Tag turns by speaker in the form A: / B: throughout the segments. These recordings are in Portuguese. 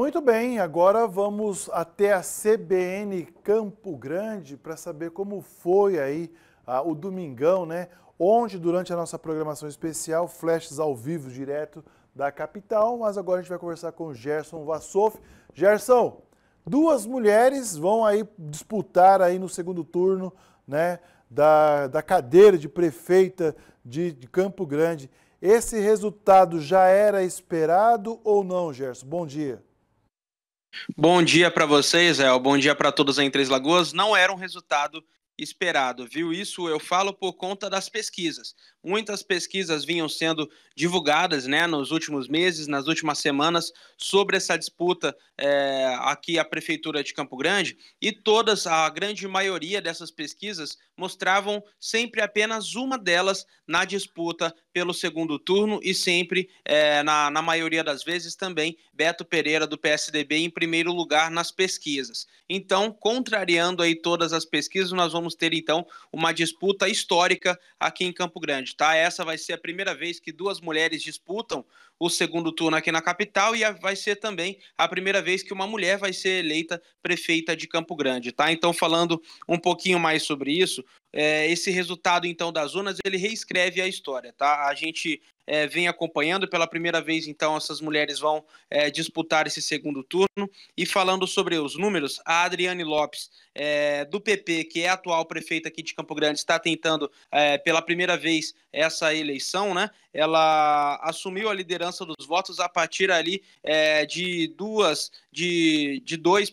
A: Muito bem, agora vamos até a CBN Campo Grande para saber como foi aí ah, o domingão, né? Onde, durante a nossa programação especial, flashes ao vivo direto da capital, mas agora a gente vai conversar com Gerson Vassoff. Gerson, duas mulheres vão aí disputar aí no segundo turno, né, da, da cadeira de prefeita de, de Campo Grande. Esse resultado já era esperado ou não, Gerson? Bom dia.
B: Bom dia para vocês, El. Bom dia para todos em Três Lagoas. Não era um resultado esperado, viu? Isso eu falo por conta das pesquisas. Muitas pesquisas vinham sendo divulgadas né, nos últimos meses, nas últimas semanas, sobre essa disputa é, aqui a Prefeitura de Campo Grande, e todas, a grande maioria dessas pesquisas mostravam sempre apenas uma delas na disputa pelo segundo turno e sempre, é, na, na maioria das vezes, também Beto Pereira do PSDB em primeiro lugar nas pesquisas. Então, contrariando aí todas as pesquisas, nós vamos ter então uma disputa histórica aqui em Campo Grande, tá? Essa vai ser a primeira vez que duas mulheres disputam o segundo turno aqui na capital e vai ser também a primeira vez que uma mulher vai ser eleita prefeita de Campo Grande, tá? Então, falando um pouquinho mais sobre isso, é, esse resultado então das urnas ele reescreve a história, tá? A gente é, vem acompanhando. Pela primeira vez, então, essas mulheres vão é, disputar esse segundo turno. E falando sobre os números, a Adriane Lopes, é, do PP, que é a atual prefeita aqui de Campo Grande, está tentando pela primeira vez essa eleição, né? Ela assumiu a liderança dos votos a partir ali de duas, de, de 2%,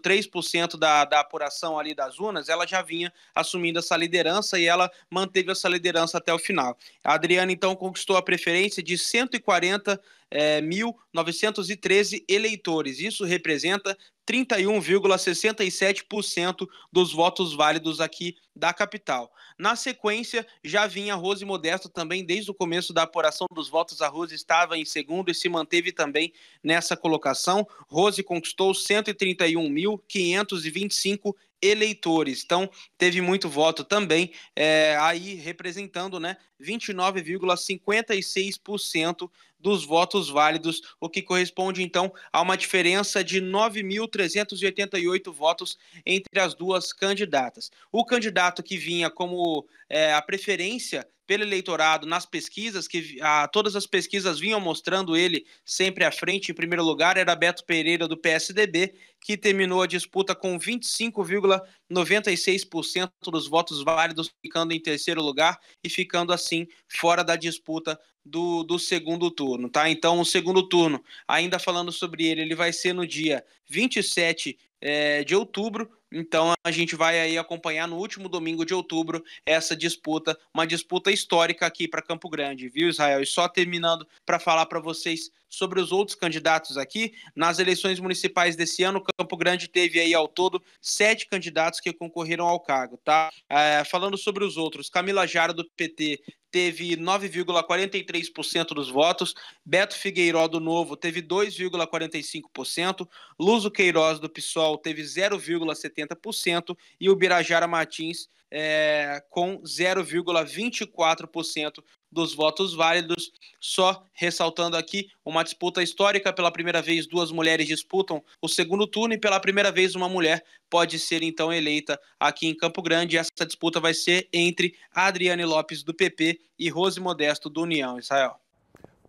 B: 3% da, da apuração ali das urnas, ela já vinha assumindo essa liderança e ela manteve essa liderança até o final. A Adriane, então, conquistou a preferência de 140.913 é, eleitores. Isso representa 31,67% dos votos válidos aqui da capital. Na sequência, já vinha Rose Modesto também, desde o começo da apuração dos votos, a Rose estava em segundo e se manteve também nessa colocação. Rose conquistou 131.525 eleitores. Então, teve muito voto também é, aí representando né, 29,56% dos votos válidos, o que corresponde então a uma diferença de 9.388 votos entre as duas candidatas. O candidato que vinha como é, a preferência pelo eleitorado nas pesquisas, que a, todas as pesquisas vinham mostrando ele sempre à frente, em primeiro lugar, era Beto Pereira do PSDB, que terminou a disputa com 25,96% dos votos válidos, ficando em terceiro lugar e ficando assim fora da disputa do, do segundo turno, tá? Então, o segundo turno, ainda falando sobre ele, ele vai ser no dia 27 é, de outubro. Então a gente vai aí acompanhar no último domingo de outubro essa disputa, uma disputa histórica aqui para Campo Grande, viu, Israel? E só terminando para falar para vocês sobre os outros candidatos aqui, nas eleições municipais desse ano, Campo Grande teve aí ao todo sete candidatos que concorreram ao cargo, tá? É, falando sobre os outros, Camila Jara do PT teve 9,43% dos votos, Beto Figueiró do Novo teve 2,45%, Luso Queiroz do PSOL teve 0,70% e o Birajara Martins é, com 0,24% dos votos válidos. Só ressaltando aqui uma disputa histórica: pela primeira vez, duas mulheres disputam o segundo turno e pela primeira vez, uma mulher pode ser então eleita aqui em Campo Grande. Essa disputa vai ser entre Adriane Lopes, do PP, e Rose Modesto, do União. Israel.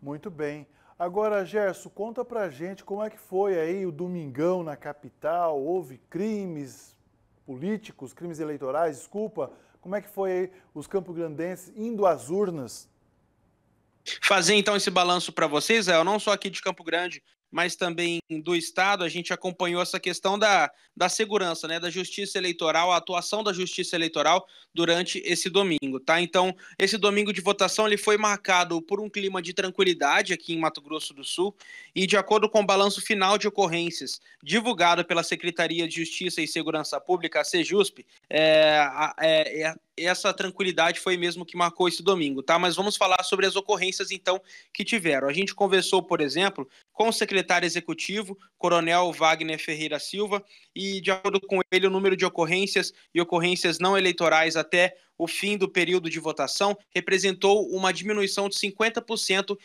A: Muito bem. Agora, Gerson, conta pra gente como é que foi aí o domingão na capital. Houve crimes políticos, crimes eleitorais, desculpa. Como é que foi aí os campograndenses indo às urnas?
B: fazer então esse balanço para vocês, é, não só aqui de Campo Grande, mas também do Estado, a gente acompanhou essa questão da, da segurança, né, da justiça eleitoral, a atuação da justiça eleitoral durante esse domingo, tá? Então, esse domingo de votação ele foi marcado por um clima de tranquilidade aqui em Mato Grosso do Sul e, de acordo com o balanço final de ocorrências divulgado pela Secretaria de Justiça e Segurança Pública, a CEJUSP, é, é, é essa tranquilidade foi mesmo que marcou esse domingo, tá? Mas vamos falar sobre as ocorrências, então, que tiveram. A gente conversou, por exemplo, com o secretário secretário executivo, Coronel Wagner Ferreira Silva, e, de acordo com ele, o número de ocorrências e ocorrências não eleitorais até o fim do período de votação representou uma diminuição de 50%